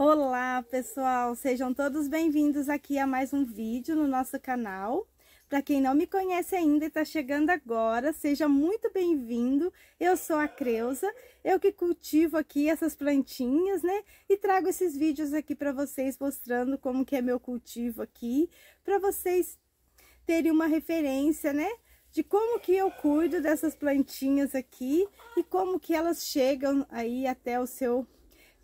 Olá pessoal, sejam todos bem-vindos aqui a mais um vídeo no nosso canal. Para quem não me conhece ainda e está chegando agora, seja muito bem-vindo. Eu sou a Creuza, eu que cultivo aqui essas plantinhas, né? E trago esses vídeos aqui para vocês mostrando como que é meu cultivo aqui, para vocês terem uma referência, né? de como que eu cuido dessas plantinhas aqui e como que elas chegam aí até o seu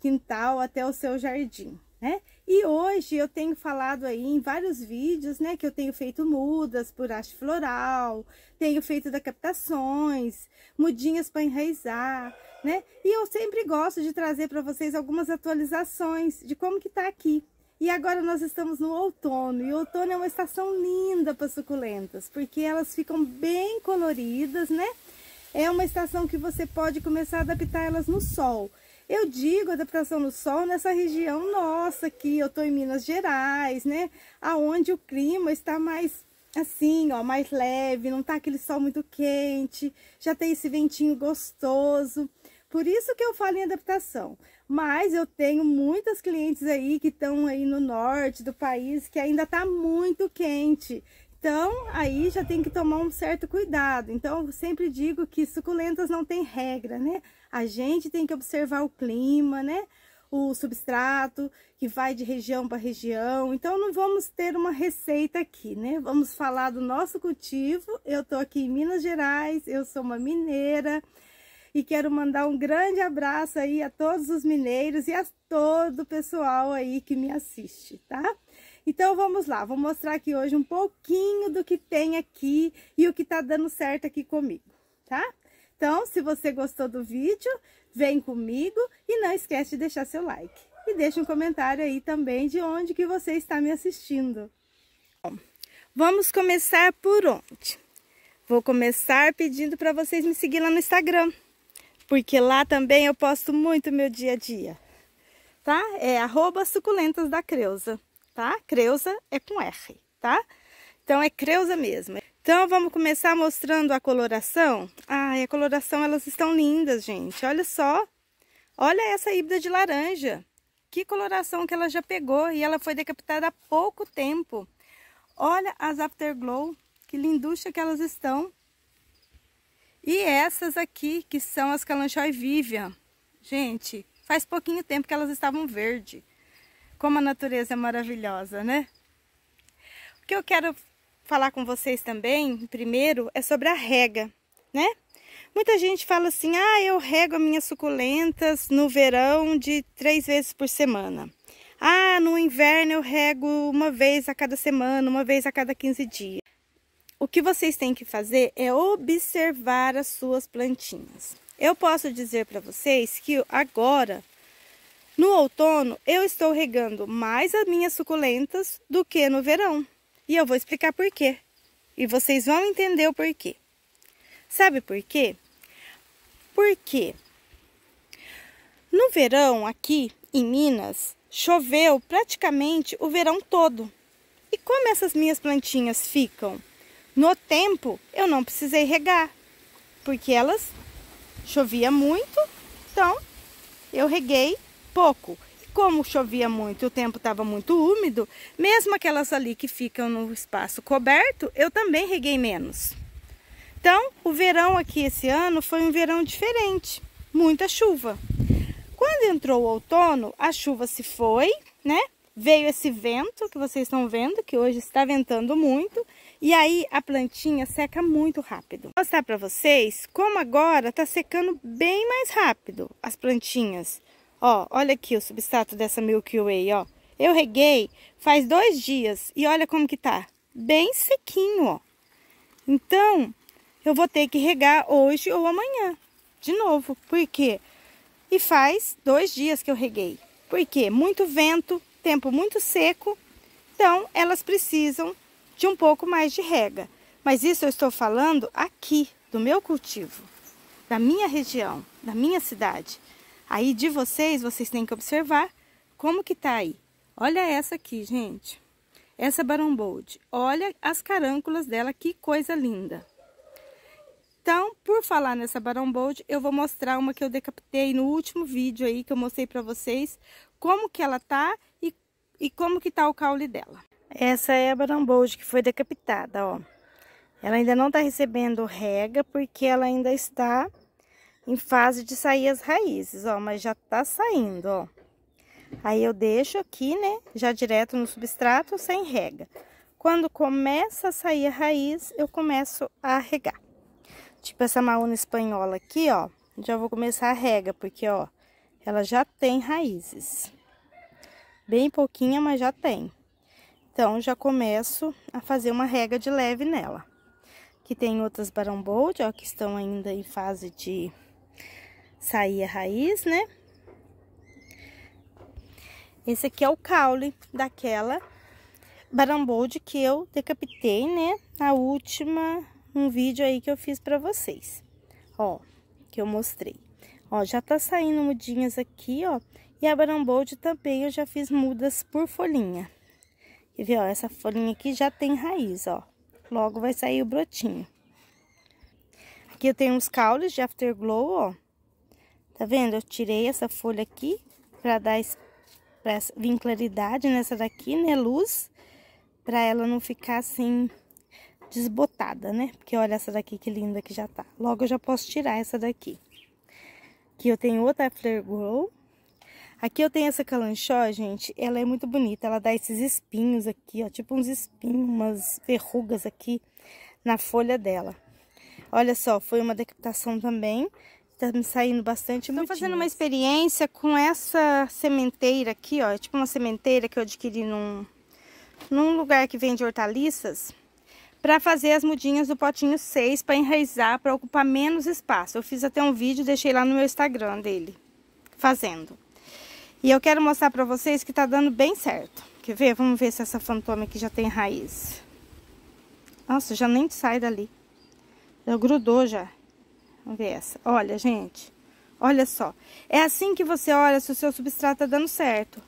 quintal até o seu jardim, né? E hoje eu tenho falado aí em vários vídeos, né, que eu tenho feito mudas por haste floral, tenho feito decapitações, mudinhas para enraizar, né? E eu sempre gosto de trazer para vocês algumas atualizações de como que tá aqui. E agora nós estamos no outono, e outono é uma estação linda para suculentas, porque elas ficam bem coloridas, né? É uma estação que você pode começar a adaptar elas no sol. Eu digo adaptação do sol nessa região nossa aqui, eu estou em Minas Gerais, né? Aonde o clima está mais assim, ó, mais leve, não tá aquele sol muito quente, já tem esse ventinho gostoso. Por isso que eu falo em adaptação. Mas eu tenho muitas clientes aí que estão aí no norte do país que ainda tá muito quente. Então, aí já tem que tomar um certo cuidado. Então, eu sempre digo que suculentas não tem regra, né? A gente tem que observar o clima, né? O substrato que vai de região para região. Então, não vamos ter uma receita aqui, né? Vamos falar do nosso cultivo. Eu tô aqui em Minas Gerais, eu sou uma mineira e quero mandar um grande abraço aí a todos os mineiros e a todo o pessoal aí que me assiste, tá? Então vamos lá, vou mostrar aqui hoje um pouquinho do que tem aqui e o que tá dando certo aqui comigo, tá? Então, se você gostou do vídeo, vem comigo e não esquece de deixar seu like. E deixe um comentário aí também de onde que você está me assistindo. Bom, vamos começar por onde? Vou começar pedindo para vocês me seguir lá no Instagram, porque lá também eu posto muito meu dia a dia, tá? É arroba suculentas da Creuza, tá? Creuza é com R, tá? Então é Creuza mesmo. Então, vamos começar mostrando a coloração. Ai, a coloração, elas estão lindas, gente. Olha só. Olha essa híbrida de laranja. Que coloração que ela já pegou e ela foi decapitada há pouco tempo. Olha as Afterglow, que linducha que elas estão. E essas aqui, que são as Calanchoy Vivian. Gente, faz pouquinho tempo que elas estavam verde. Como a natureza é maravilhosa, né? O que eu quero falar com vocês também, primeiro, é sobre a rega, né? Muita gente fala assim, ah, eu rego minhas suculentas no verão de três vezes por semana. Ah, no inverno eu rego uma vez a cada semana, uma vez a cada 15 dias. O que vocês têm que fazer é observar as suas plantinhas. Eu posso dizer para vocês que agora, no outono, eu estou regando mais as minhas suculentas do que no verão. E eu vou explicar por quê. E vocês vão entender o porquê. Sabe por quê? Porque no verão aqui em Minas choveu praticamente o verão todo. E como essas minhas plantinhas ficam no tempo, eu não precisei regar, porque elas chovia muito, então eu reguei pouco. Como chovia muito o tempo estava muito úmido, mesmo aquelas ali que ficam no espaço coberto, eu também reguei menos. Então, o verão aqui esse ano foi um verão diferente, muita chuva. Quando entrou o outono, a chuva se foi, né? Veio esse vento que vocês estão vendo, que hoje está ventando muito, e aí a plantinha seca muito rápido. Vou mostrar para vocês como agora está secando bem mais rápido as plantinhas. Ó, olha aqui o substrato dessa Milky Way, ó. Eu reguei faz dois dias e olha como que tá. Bem sequinho, ó. Então, eu vou ter que regar hoje ou amanhã. De novo, por quê? E faz dois dias que eu reguei. Por quê? Muito vento, tempo muito seco. Então, elas precisam de um pouco mais de rega. Mas isso eu estou falando aqui, do meu cultivo, da minha região, da minha cidade. Aí de vocês, vocês têm que observar como que tá aí. Olha essa aqui, gente. Essa bold. Olha as carâncolas dela, que coisa linda. Então, por falar nessa bold, eu vou mostrar uma que eu decapitei no último vídeo aí que eu mostrei para vocês como que ela tá e, e como que tá o caule dela. Essa é a bold que foi decapitada, ó. Ela ainda não tá recebendo rega porque ela ainda está em fase de sair as raízes, ó, mas já tá saindo, ó. Aí eu deixo aqui, né, já direto no substrato, sem rega. Quando começa a sair a raiz, eu começo a regar. Tipo essa maúna espanhola aqui, ó, já vou começar a rega, porque, ó, ela já tem raízes. Bem pouquinha, mas já tem. Então, já começo a fazer uma rega de leve nela. Que tem outras barambold, ó, que estão ainda em fase de sair a raiz, né? Esse aqui é o caule daquela barambolde que eu decapitei, né? Na última, um vídeo aí que eu fiz pra vocês. Ó, que eu mostrei. Ó, já tá saindo mudinhas aqui, ó. E a barambolde também eu já fiz mudas por folhinha. Quer ver, ó, essa folhinha aqui já tem raiz, ó. Logo vai sair o brotinho. Aqui eu tenho uns caules de afterglow, ó. Tá vendo? Eu tirei essa folha aqui para dar pra vir claridade nessa daqui, né? Luz, para ela não ficar assim desbotada, né? Porque olha essa daqui que linda que já tá. Logo eu já posso tirar essa daqui. Aqui eu tenho outra Flare Grow. Aqui eu tenho essa calanchó, gente, ela é muito bonita. Ela dá esses espinhos aqui, ó, tipo uns espinhos, umas verrugas aqui na folha dela. Olha só, foi uma decapitação também. Tá me saindo bastante Estou fazendo uma experiência com essa sementeira aqui, ó. É tipo uma sementeira que eu adquiri num, num lugar que vende hortaliças. Para fazer as mudinhas do potinho 6 para enraizar, para ocupar menos espaço. Eu fiz até um vídeo, deixei lá no meu Instagram dele, fazendo. E eu quero mostrar para vocês que tá dando bem certo. Quer ver? Vamos ver se essa fantoma aqui já tem raiz. Nossa, já nem sai dali. Já grudou já. Vamos ver essa. Olha, gente. Olha só. É assim que você olha se o seu substrato tá dando certo.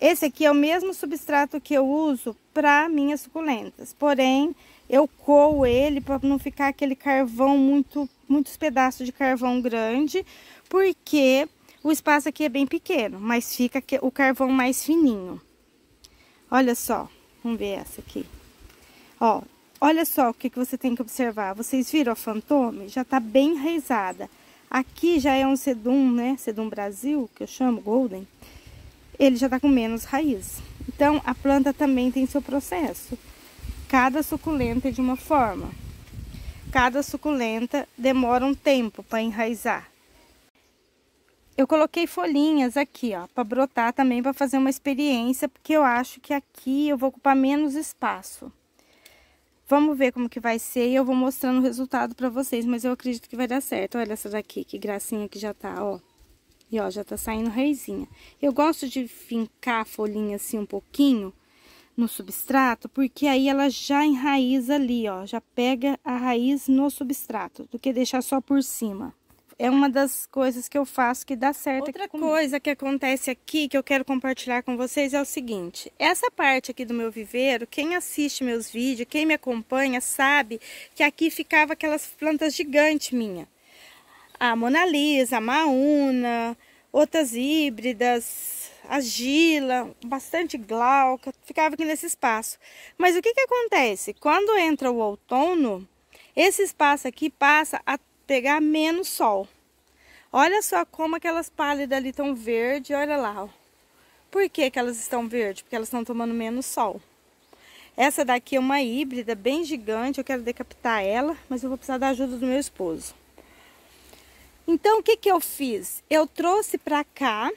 Esse aqui é o mesmo substrato que eu uso para minhas suculentas. Porém, eu coo ele para não ficar aquele carvão muito, muitos pedaços de carvão grande, porque o espaço aqui é bem pequeno, mas fica o carvão mais fininho. Olha só, vamos ver essa aqui. Ó, Olha só o que, que você tem que observar. Vocês viram a fantome? Já está bem enraizada. Aqui já é um sedum, né? Sedum Brasil, que eu chamo golden. Ele já está com menos raiz. Então, a planta também tem seu processo. Cada suculenta é de uma forma. Cada suculenta demora um tempo para enraizar. Eu coloquei folhinhas aqui, ó, para brotar também, para fazer uma experiência, porque eu acho que aqui eu vou ocupar menos espaço. Vamos ver como que vai ser e eu vou mostrando o resultado pra vocês, mas eu acredito que vai dar certo. Olha essa daqui, que gracinha que já tá, ó. E ó, já tá saindo raizinha. Eu gosto de fincar a folhinha assim um pouquinho no substrato, porque aí ela já enraiza ali, ó. Já pega a raiz no substrato, do que deixar só por cima é uma das coisas que eu faço que dá certo. Outra coisa que acontece aqui que eu quero compartilhar com vocês é o seguinte: essa parte aqui do meu viveiro, quem assiste meus vídeos, quem me acompanha, sabe que aqui ficava aquelas plantas gigantes minha. A Mona Lisa, a Mauna, outras híbridas, a Gila, bastante glauca, ficava aqui nesse espaço. Mas o que que acontece? Quando entra o outono, esse espaço aqui passa a pegar menos sol. Olha só como aquelas pálidas ali estão verde, olha lá. Ó. Por que, que elas estão verde? Porque elas estão tomando menos sol. Essa daqui é uma híbrida bem gigante, eu quero decapitar ela, mas eu vou precisar da ajuda do meu esposo. Então, o que, que eu fiz? Eu trouxe para cá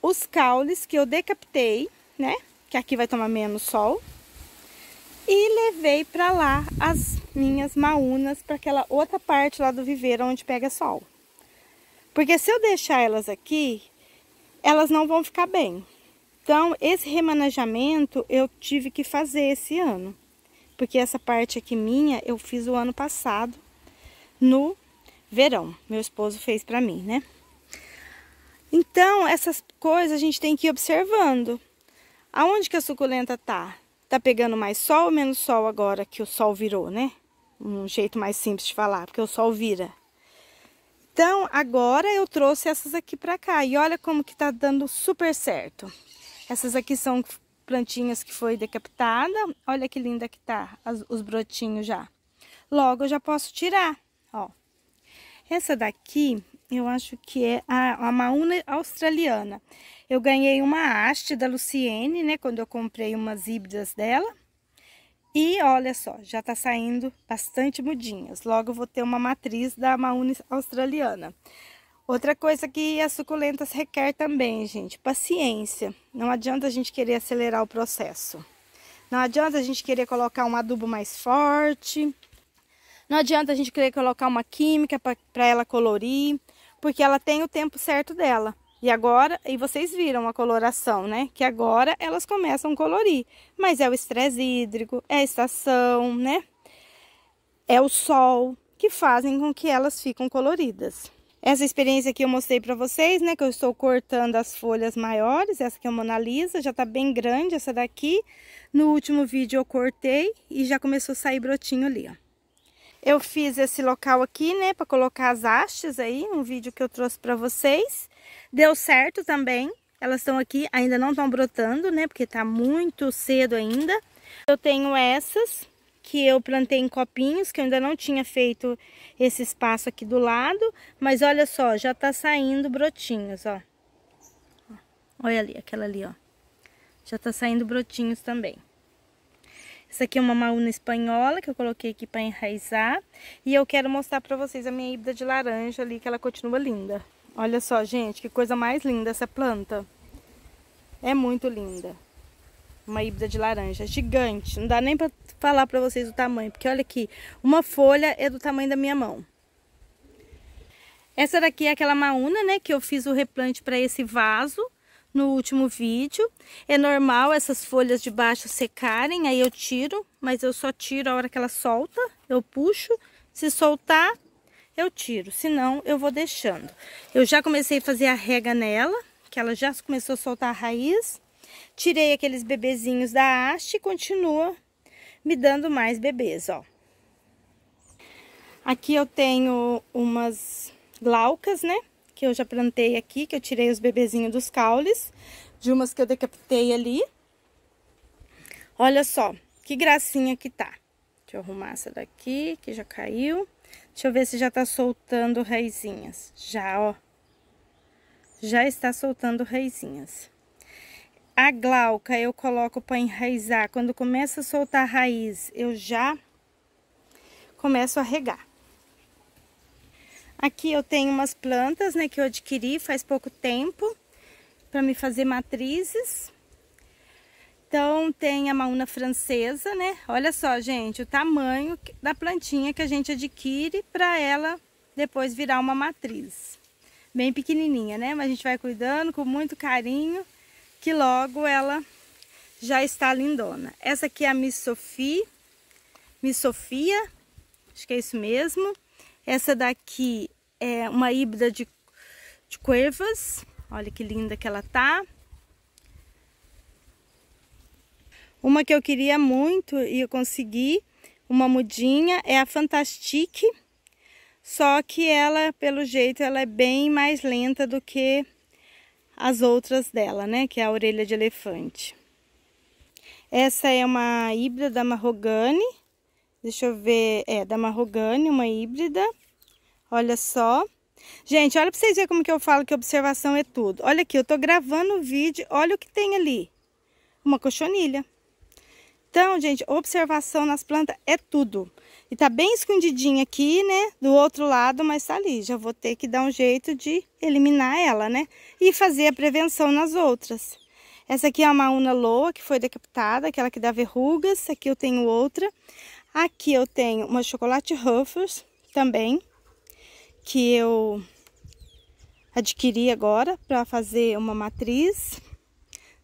os caules que eu decapitei, né? Que aqui vai tomar menos sol. E levei para lá as minhas maunas, para aquela outra parte lá do viveiro onde pega sol. Porque se eu deixar elas aqui, elas não vão ficar bem. Então, esse remanejamento eu tive que fazer esse ano. Porque essa parte aqui minha eu fiz o ano passado, no verão. Meu esposo fez para mim, né? Então, essas coisas a gente tem que ir observando. Aonde que a suculenta tá? Tá pegando mais sol ou menos sol agora que o sol virou, né? Um jeito mais simples de falar, porque o sol vira. Então, agora eu trouxe essas aqui pra cá. E olha como que tá dando super certo. Essas aqui são plantinhas que foi decapitada. Olha que linda que tá as, os brotinhos já. Logo, eu já posso tirar, ó. Essa daqui eu acho que é a, a Mauna australiana. Eu ganhei uma haste da Luciene, né, quando eu comprei umas híbridas dela. E olha só, já tá saindo bastante mudinhas. Logo vou ter uma matriz da Mauna australiana. Outra coisa que as suculentas requer também, gente, paciência. Não adianta a gente querer acelerar o processo. Não adianta a gente querer colocar um adubo mais forte. Não adianta a gente querer colocar uma química para ela colorir porque ela tem o tempo certo dela. E agora, e vocês viram a coloração, né? Que agora elas começam a colorir. Mas é o estresse hídrico, é a estação, né? É o sol que fazem com que elas ficam coloridas. Essa experiência que eu mostrei para vocês, né? Que eu estou cortando as folhas maiores. Essa que é a Mona Lisa, já tá bem grande essa daqui. No último vídeo eu cortei e já começou a sair brotinho ali, ó. Eu fiz esse local aqui, né, para colocar as hastes aí, um vídeo que eu trouxe para vocês. Deu certo também, elas estão aqui, ainda não estão brotando, né, porque tá muito cedo ainda. Eu tenho essas, que eu plantei em copinhos, que eu ainda não tinha feito esse espaço aqui do lado. Mas olha só, já tá saindo brotinhos, ó. Olha ali, aquela ali, ó. Já tá saindo brotinhos também. Essa aqui é uma maúna espanhola que eu coloquei aqui para enraizar. E eu quero mostrar para vocês a minha híbrida de laranja ali, que ela continua linda. Olha só, gente, que coisa mais linda essa planta. É muito linda. Uma híbrida de laranja gigante. Não dá nem para falar para vocês o tamanho, porque olha aqui, uma folha é do tamanho da minha mão. Essa daqui é aquela maúna, né, que eu fiz o replante para esse vaso no último vídeo. É normal essas folhas de baixo secarem, aí eu tiro, mas eu só tiro a hora que ela solta, eu puxo. Se soltar, eu tiro, senão eu vou deixando. Eu já comecei a fazer a rega nela, que ela já começou a soltar a raiz. Tirei aqueles bebezinhos da haste e continua me dando mais bebês, ó. Aqui eu tenho umas glaucas, né? que eu já plantei aqui, que eu tirei os bebezinhos dos caules, de umas que eu decapitei ali. Olha só, que gracinha que tá. Deixa eu arrumar essa daqui, que já caiu. Deixa eu ver se já tá soltando raizinhas. Já, ó. Já está soltando raizinhas. A glauca eu coloco para enraizar. Quando começa a soltar a raiz, eu já começo a regar. Aqui eu tenho umas plantas, né, que eu adquiri faz pouco tempo para me fazer matrizes. Então, tem a mauna francesa, né? Olha só, gente, o tamanho da plantinha que a gente adquire para ela depois virar uma matriz. Bem pequenininha, né? Mas a gente vai cuidando com muito carinho, que logo ela já está lindona. Essa aqui é a Miss Sophie, Miss Sofia, acho que é isso mesmo. Essa daqui é uma híbrida de, de cuevas. Olha que linda que ela tá. Uma que eu queria muito e eu consegui, uma mudinha, é a Fantastique. Só que ela, pelo jeito, ela é bem mais lenta do que as outras dela, né? Que é a orelha de elefante. Essa é uma híbrida da Marrogane. Deixa eu ver, é da Marrogane, uma híbrida. Olha só. Gente, olha para vocês verem como que eu falo que observação é tudo. Olha aqui, eu tô gravando o vídeo, olha o que tem ali. Uma cochonilha. Então, gente, observação nas plantas é tudo. E tá bem escondidinha aqui, né? Do outro lado, mas tá ali. Já vou ter que dar um jeito de eliminar ela, né? E fazer a prevenção nas outras. Essa aqui é uma una loa, que foi decapitada, aquela que dá verrugas. Aqui eu tenho outra. Aqui eu tenho uma chocolate Ruffles também que eu adquiri agora para fazer uma matriz.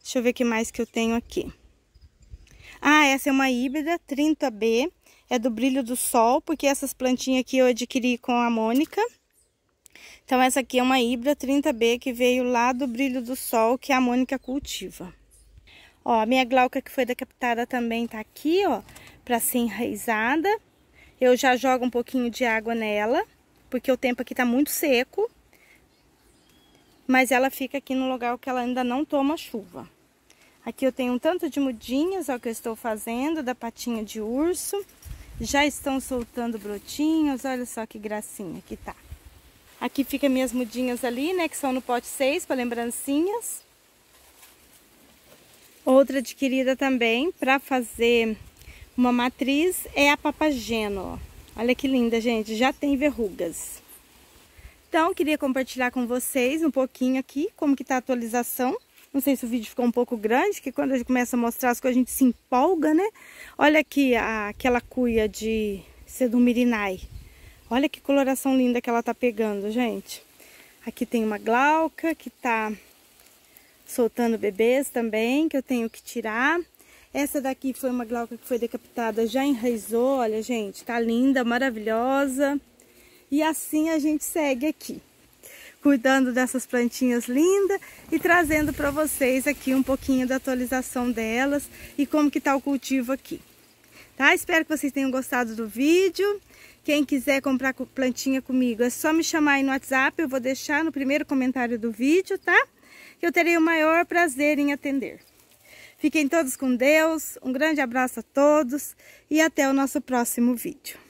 Deixa eu ver o que mais que eu tenho aqui. Ah, essa é uma híbrida 30B, é do brilho do sol, porque essas plantinhas aqui eu adquiri com a Mônica. Então, essa aqui é uma híbrida 30B que veio lá do brilho do sol, que a Mônica cultiva. Ó, a minha glauca que foi decapitada também tá aqui, ó, pra ser enraizada. Eu já jogo um pouquinho de água nela porque o tempo aqui tá muito seco, mas ela fica aqui no lugar que ela ainda não toma chuva. Aqui eu tenho um tanto de mudinhas, ó, que eu estou fazendo, da patinha de urso. Já estão soltando brotinhos, olha só que gracinha que tá. Aqui fica minhas mudinhas ali, né, que são no pote 6 para lembrancinhas. Outra adquirida também para fazer uma matriz é a papageno, ó. Olha que linda, gente. Já tem verrugas. Então, queria compartilhar com vocês um pouquinho aqui como que tá a atualização. Não sei se o vídeo ficou um pouco grande, que quando a gente começa a mostrar as coisas, a gente se empolga, né? Olha aqui a, aquela cuia de sedumirinai. Olha que coloração linda que ela tá pegando, gente. Aqui tem uma glauca que tá soltando bebês também, que eu tenho que tirar. Essa daqui foi uma glauca que foi decapitada, já enraizou, olha gente, tá linda, maravilhosa. E assim a gente segue aqui, cuidando dessas plantinhas lindas e trazendo para vocês aqui um pouquinho da atualização delas e como que tá o cultivo aqui. Tá? Espero que vocês tenham gostado do vídeo. Quem quiser comprar plantinha comigo, é só me chamar aí no WhatsApp, eu vou deixar no primeiro comentário do vídeo, tá? Que eu terei o maior prazer em atender. Fiquem todos com Deus, um grande abraço a todos e até o nosso próximo vídeo.